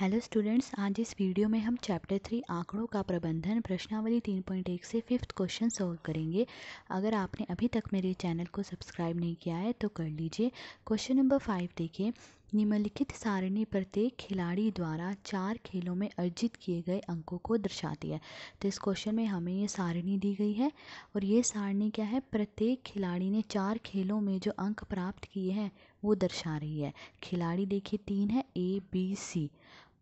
hello students आज इस video में हम चैप्टर थ्री आंकड़ों का प्रबंधन प्रश्नावली तीन पॉइंट एक से फिफ्थ क्वेश्चन सॉल्व करेंगे अगर आपने अभी तक मेरे चैनल को सब्सक्राइब नहीं किया है तो कर लीजिए क्वेश्चन नंबर फाइव देखिए निम्नलिखित सारणी प्रत्येक खिलाड़ी द्वारा चार खेलों में अर्जित किए गए अंकों को दर्शाती है तो इस क्वेश्चन में हमें ये सारणी दी गई है और ये सारणी क्या है प्रत्येक खिलाड़ी ने चार खेलों में जो अंक प्राप्त किए हैं वो दर्शा रही है खिलाड़ी देखिए तीन है ए बी सी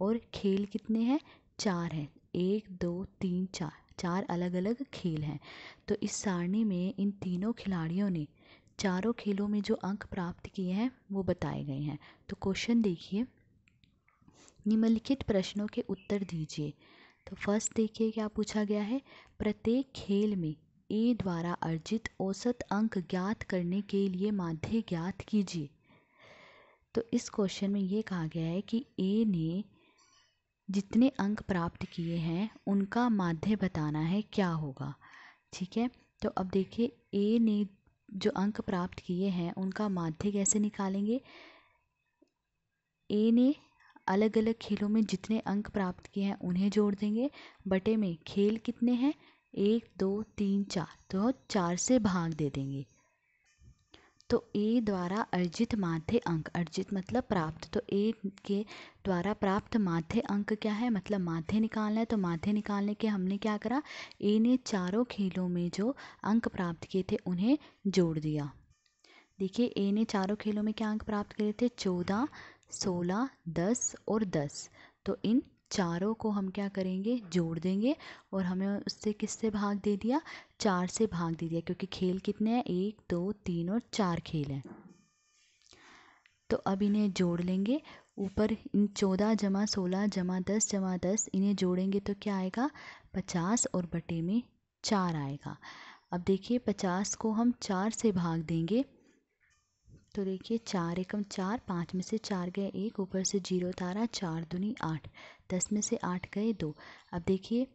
और खेल कितने हैं चार हैं एक दो तीन चार चार अलग अलग खेल हैं तो इस सारणी में इन तीनों खिलाड़ियों ने चारों खेलों में जो अंक प्राप्त किए हैं वो बताए गए हैं तो क्वेश्चन देखिए निम्नलिखित प्रश्नों के उत्तर दीजिए तो फर्स्ट देखिए क्या पूछा गया है प्रत्येक खेल में ए द्वारा अर्जित औसत अंक ज्ञात करने के लिए माध्य ज्ञात कीजिए तो इस क्वेश्चन में ये कहा गया है कि ए ने जितने अंक प्राप्त किए हैं उनका माध्य बताना है क्या होगा ठीक है तो अब देखिए ए ने जो अंक प्राप्त किए हैं उनका माध्य कैसे निकालेंगे ए ने अलग अलग खेलों में जितने अंक प्राप्त किए हैं उन्हें जोड़ देंगे बटे में खेल कितने हैं एक दो तीन चार तो चार से भाग दे देंगे तो ए द्वारा अर्जित माध्य अंक अर्जित मतलब प्राप्त तो ए के द्वारा प्राप्त माध्य अंक क्या है मतलब माध्य निकालना है तो माध्य निकालने के हमने क्या करा ए ने चारों खेलों में जो अंक प्राप्त किए थे उन्हें जोड़ दिया देखिए ए ने चारों खेलों में क्या अंक प्राप्त किए थे चौदह सोलह दस और दस तो इन चारों को हम क्या करेंगे जोड़ देंगे और हमें उससे किससे भाग दे दिया चार से भाग दे दिया क्योंकि खेल कितने हैं एक दो तीन और चार खेल हैं तो अब इन्हें जोड़ लेंगे ऊपर इन चौदह जमा सोलह जमा दस जमा दस इन्हें जोड़ेंगे तो क्या आएगा पचास और बटे में चार आएगा अब देखिए पचास को हम चार से भाग देंगे तो देखिए चार एकम चार पाँच में से चार गए एक ऊपर से जीरो तारा चार दुनी आठ दस में से आठ गए दो अब देखिए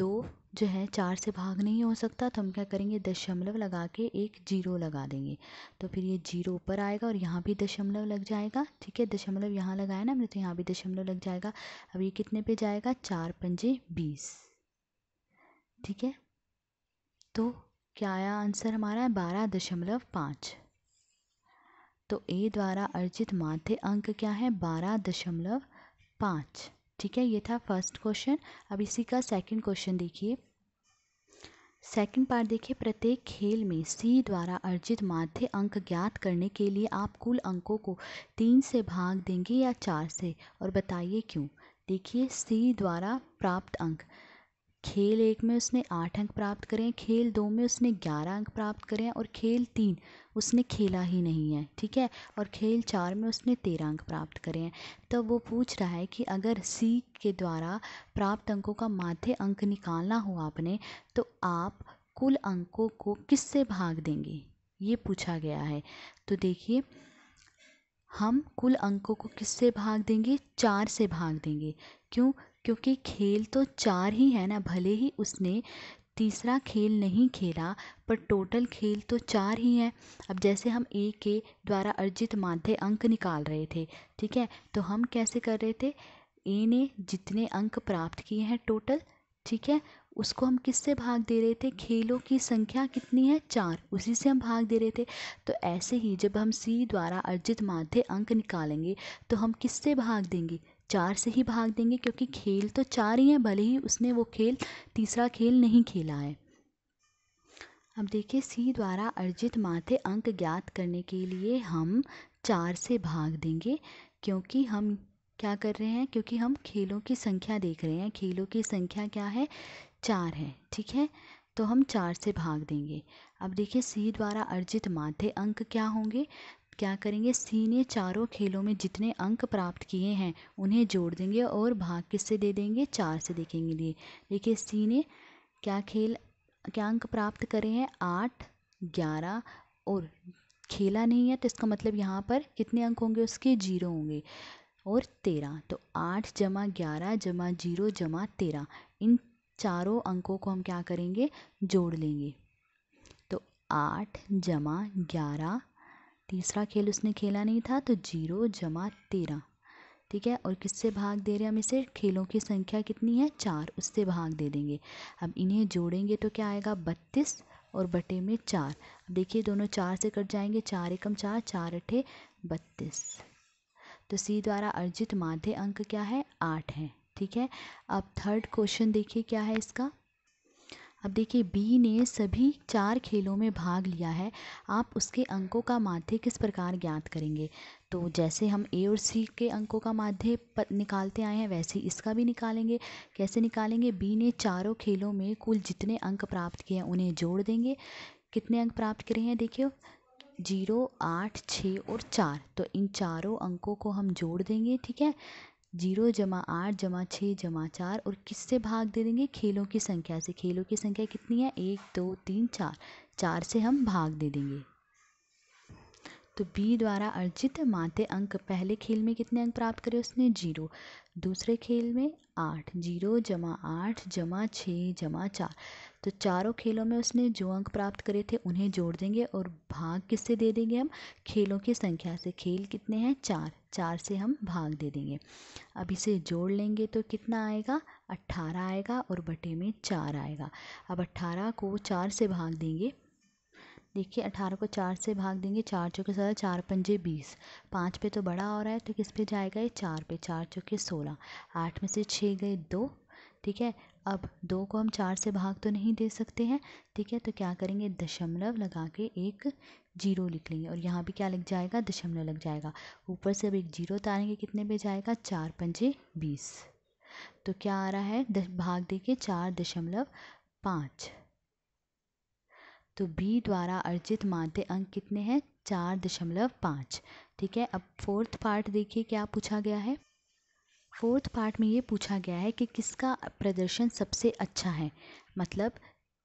दो जो है चार से भाग नहीं हो सकता तो हम क्या करेंगे दशमलव लगा के एक जीरो लगा देंगे तो फिर ये जीरो ऊपर आएगा और यहाँ भी दशमलव लग जाएगा ठीक है दशमलव यहाँ लगाया ना हमने तो यहाँ भी दशमलव लग जाएगा अब ये कितने पे जाएगा चार पंजे बीस ठीक है तो क्या आया आंसर हमारा है बारह दशमलव पाँच तो ए द्वारा अर्जित माध्य अंक क्या है बारह दशमलव पाँच ठीक है ये था फर्स्ट क्वेश्चन अब इसी का सेकंड क्वेश्चन देखिए सेकंड पार्ट देखिए प्रत्येक खेल में सी द्वारा अर्जित माध्य अंक ज्ञात करने के लिए आप कुल अंकों को तीन से भाग देंगे या चार से और बताइए क्यों देखिए सी द्वारा प्राप्त अंक खेल एक में उसने आठ अंक प्राप्त करें खेल दो में उसने ग्यारह अंक प्राप्त करें और खेल तीन उसने खेला ही नहीं है ठीक है और खेल चार में उसने तेरह अंक प्राप्त करें हैं तब वो पूछ रहा है कि अगर सी के द्वारा प्राप्त अंकों का माध्य अंक निकालना हो आपने तो आप कुल अंकों को किससे भाग देंगे ये पूछा गया है तो देखिए हम कुल अंकों को किससे भाग देंगे चार से भाग देंगे क्यों क्योंकि खेल तो चार ही है ना भले ही उसने तीसरा खेल नहीं खेला पर टोटल खेल तो चार ही हैं अब जैसे हम ए के द्वारा अर्जित माध्य अंक निकाल रहे थे ठीक है तो हम कैसे कर रहे थे ए ने जितने अंक प्राप्त किए हैं टोटल ठीक है उसको हम किससे भाग दे रहे थे खेलों की संख्या कितनी है चार उसी से हम भाग दे रहे थे तो ऐसे ही जब हम सी द्वारा अर्जित माध्य अंक निकालेंगे तो हम किससे भाग देंगे चार से ही भाग देंगे क्योंकि खेल तो चार ही है भले ही उसने वो खेल तीसरा खेल नहीं खेला है अब देखिए सी द्वारा अर्जित माध्य अंक ज्ञात करने के लिए हम चार से भाग देंगे क्योंकि हम क्या कर रहे हैं क्योंकि हम खेलों की संख्या देख रहे हैं खेलों की संख्या क्या है चार है ठीक है तो हम चार से भाग देंगे अब देखिए सी द्वारा अर्जित माध्य अंक क्या होंगे क्या करेंगे सी ने चारों खेलों में जितने अंक प्राप्त किए हैं उन्हें जोड़ देंगे और भाग किससे दे देंगे चार से देखेंगे लिए देखिए सी ने क्या खेल क्या अंक प्राप्त करे हैं आठ ग्यारह और खेला नहीं है तो इसका मतलब यहाँ पर कितने अंक होंगे उसके जीरो होंगे और तेरह तो आठ जमा ग्यारह जमा जीरो जमा तेरह इन चारों अंकों को हम क्या करेंगे जोड़ लेंगे तो आठ जमा ग्यारह तीसरा खेल उसने खेला नहीं था तो जीरो जमा तेरह ठीक है और किससे भाग दे रहे हैं हम इसे खेलों की संख्या कितनी है चार उससे भाग दे देंगे अब इन्हें जोड़ेंगे तो क्या आएगा बत्तीस और बटे में चार अब देखिए दोनों चार से कट जाएंगे चार एकम चार चार अठे बत्तीस तो सी द्वारा अर्जित माध्य अंक क्या है आठ है ठीक है अब थर्ड क्वेश्चन देखिए क्या है इसका अब देखिए बी ने सभी चार खेलों में भाग लिया है आप उसके अंकों का माध्य किस प्रकार ज्ञात करेंगे तो जैसे हम ए और सी के अंकों का माध्य निकालते आए हैं वैसे इसका भी निकालेंगे कैसे निकालेंगे बी ने चारों खेलों में कुल जितने अंक प्राप्त किए हैं उन्हें जोड़ देंगे कितने अंक प्राप्त करे हैं देखिए जीरो आठ छः और चार तो इन चारों अंकों को हम जोड़ देंगे ठीक है जीरो जमा आठ जमा छः जमा चार और किससे भाग दे देंगे खेलों की संख्या से खेलों की संख्या कितनी है एक दो तीन चार चार से हम भाग दे देंगे तो बी द्वारा अर्जित माते अंक पहले खेल में कितने अंक प्राप्त करे उसने जीरो दूसरे खेल में आठ जीरो जमा आठ जमा छः जमा चार तो चारों खेलों में उसने जो अंक प्राप्त करे थे उन्हें जोड़ देंगे और भाग किससे दे देंगे हम खेलों की संख्या से खेल कितने हैं चार चार से हम भाग दे देंगे अब इसे जोड़ लेंगे तो कितना आएगा अट्ठारह आएगा और बटे में चार आएगा अब अट्ठारह को चार से भाग देंगे देखिए अठारह को चार से भाग देंगे चार चौके सोलह चार पंजे बीस पाँच पे तो बड़ा हो रहा है तो किस पे जाएगा ये चार पे चार चौके सोलह आठ में से छः गए दो ठीक है अब दो को हम चार से भाग तो नहीं दे सकते हैं ठीक है तो क्या करेंगे दशमलव लगा के एक जीरो लिख लेंगे और यहाँ भी क्या लग जाएगा दशमलव लग जाएगा ऊपर से अब एक जीरो उतारेंगे कितने पे जाएगा चार पंजे बीस तो क्या आ रहा है दस भाग दे के चार दशमलव पाँच तो बी द्वारा अर्जित माध्य अंक कितने हैं चार दशमलव पाँच ठीक है अब फोर्थ पार्ट देखिए क्या पूछा गया है फोर्थ पार्ट में ये पूछा गया है कि किसका प्रदर्शन सबसे अच्छा है मतलब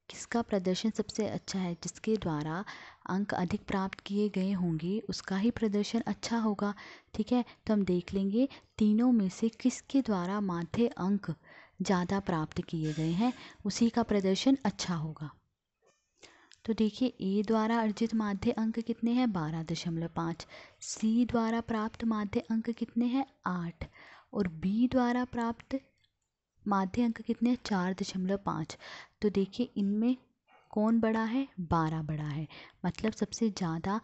किसका प्रदर्शन सबसे अच्छा है जिसके द्वारा अंक अधिक प्राप्त किए गए होंगे उसका ही प्रदर्शन अच्छा होगा ठीक है तो हम देख लेंगे तीनों में से किसके द्वारा माध्य अंक ज़्यादा प्राप्त किए गए हैं उसी का प्रदर्शन अच्छा होगा तो देखिए ए द्वारा अर्जित माध्य अंक कितने हैं बारह दशमलव पाँच सी द्वारा प्राप्त माध्य अंक कितने हैं आठ और बी द्वारा प्राप्त माध्य अंक कितने हैं चार दशमलव पाँच तो देखिए इनमें कौन बड़ा है बारह बड़ा है मतलब सबसे ज़्यादा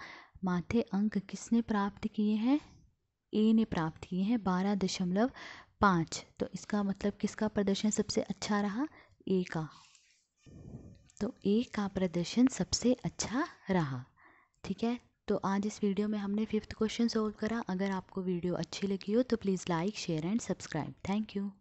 माध्य अंक किसने प्राप्त किए हैं ए ने प्राप्त किए हैं बारह दशमलव पाँच तो इसका मतलब किसका प्रदर्शन सबसे अच्छा रहा ए का तो ए का प्रदर्शन सबसे अच्छा रहा ठीक है तो आज इस वीडियो में हमने फिफ्थ क्वेश्चन सॉल्व करा अगर आपको वीडियो अच्छी लगी हो तो please like share and subscribe thank you